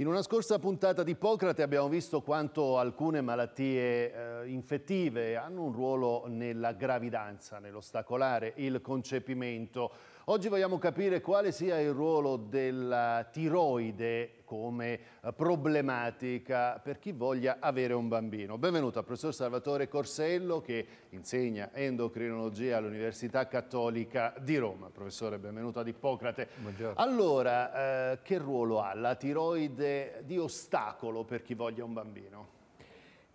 In una scorsa puntata di Ippocrate abbiamo visto quanto alcune malattie eh, infettive hanno un ruolo nella gravidanza, nell'ostacolare il concepimento. Oggi vogliamo capire quale sia il ruolo della tiroide come eh, problematica per chi voglia avere un bambino. Benvenuto al professor Salvatore Corsello che insegna endocrinologia all'Università Cattolica di Roma. Professore, benvenuto ad Ippocrate. Buongiorno. Allora, eh, che ruolo ha la tiroide di ostacolo per chi voglia un bambino?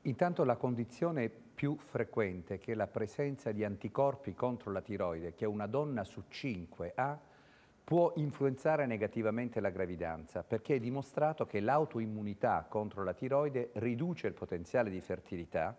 Intanto la condizione più frequente che è la presenza di anticorpi contro la tiroide, che una donna su 5 ha, può influenzare negativamente la gravidanza perché è dimostrato che l'autoimmunità contro la tiroide riduce il potenziale di fertilità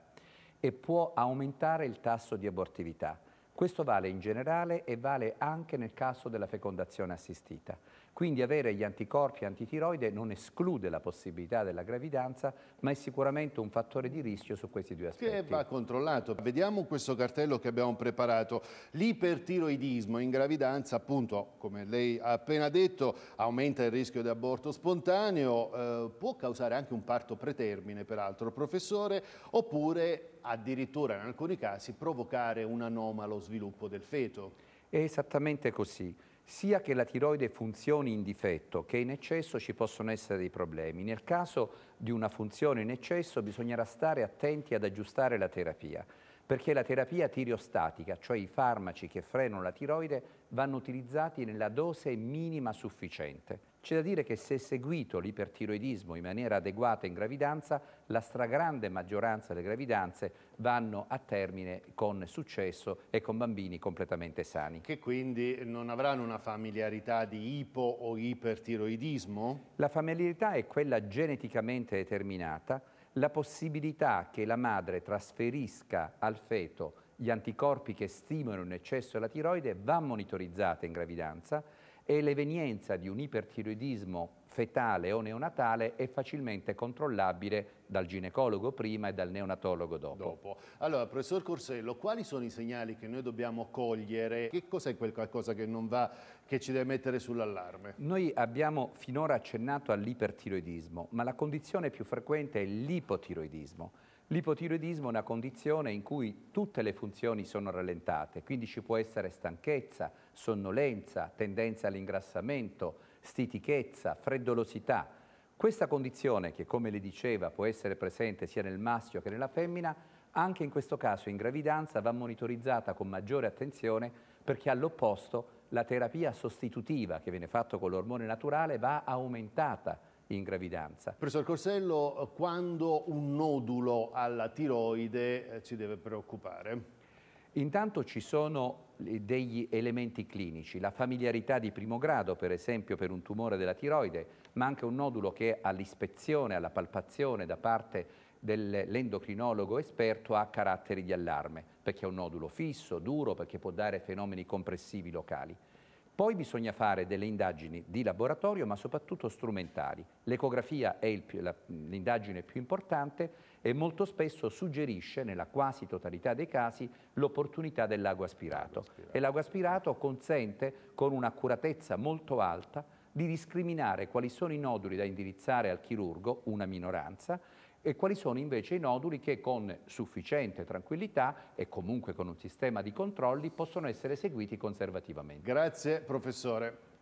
e può aumentare il tasso di abortività. Questo vale in generale e vale anche nel caso della fecondazione assistita. Quindi avere gli anticorpi antitiroide non esclude la possibilità della gravidanza, ma è sicuramente un fattore di rischio su questi due aspetti. Che eh, va controllato. Vediamo questo cartello che abbiamo preparato. L'ipertiroidismo in gravidanza, appunto, come lei ha appena detto, aumenta il rischio di aborto spontaneo, eh, può causare anche un parto pretermine, peraltro, professore, oppure addirittura in alcuni casi provocare un anomalo sviluppo del feto. È esattamente così sia che la tiroide funzioni in difetto che in eccesso ci possono essere dei problemi. Nel caso di una funzione in eccesso bisognerà stare attenti ad aggiustare la terapia perché la terapia tiriostatica, cioè i farmaci che frenano la tiroide, vanno utilizzati nella dose minima sufficiente. C'è da dire che se seguito l'ipertiroidismo in maniera adeguata in gravidanza, la stragrande maggioranza delle gravidanze vanno a termine con successo e con bambini completamente sani. Che quindi non avranno una familiarità di ipo o ipertiroidismo? La familiarità è quella geneticamente determinata, la possibilità che la madre trasferisca al feto gli anticorpi che stimolano in eccesso la tiroide va monitorizzata in gravidanza e l'evenienza di un ipertiroidismo fetale o neonatale è facilmente controllabile dal ginecologo prima e dal neonatologo dopo. dopo. Allora, professor Corsello, quali sono i segnali che noi dobbiamo cogliere? Che cos'è quel qualcosa che non va, che ci deve mettere sull'allarme? Noi abbiamo finora accennato all'ipertiroidismo, ma la condizione più frequente è l'ipotiroidismo L'ipotiroidismo è una condizione in cui tutte le funzioni sono rallentate, quindi ci può essere stanchezza, sonnolenza, tendenza all'ingrassamento, stitichezza, freddolosità. Questa condizione, che come le diceva può essere presente sia nel maschio che nella femmina, anche in questo caso in gravidanza va monitorizzata con maggiore attenzione perché all'opposto la terapia sostitutiva che viene fatta con l'ormone naturale va aumentata in gravidanza. Professor Corsello, quando un nodulo alla tiroide eh, ci deve preoccupare? Intanto ci sono degli elementi clinici, la familiarità di primo grado per esempio per un tumore della tiroide, ma anche un nodulo che all'ispezione, alla palpazione da parte dell'endocrinologo esperto ha caratteri di allarme, perché è un nodulo fisso, duro, perché può dare fenomeni compressivi locali. Poi bisogna fare delle indagini di laboratorio, ma soprattutto strumentali. L'ecografia è l'indagine più importante e molto spesso suggerisce, nella quasi totalità dei casi, l'opportunità dell'ago aspirato. aspirato. E l'ago aspirato consente, con un'accuratezza molto alta, di discriminare quali sono i noduli da indirizzare al chirurgo, una minoranza, e quali sono invece i noduli che con sufficiente tranquillità e comunque con un sistema di controlli possono essere seguiti conservativamente. Grazie professore.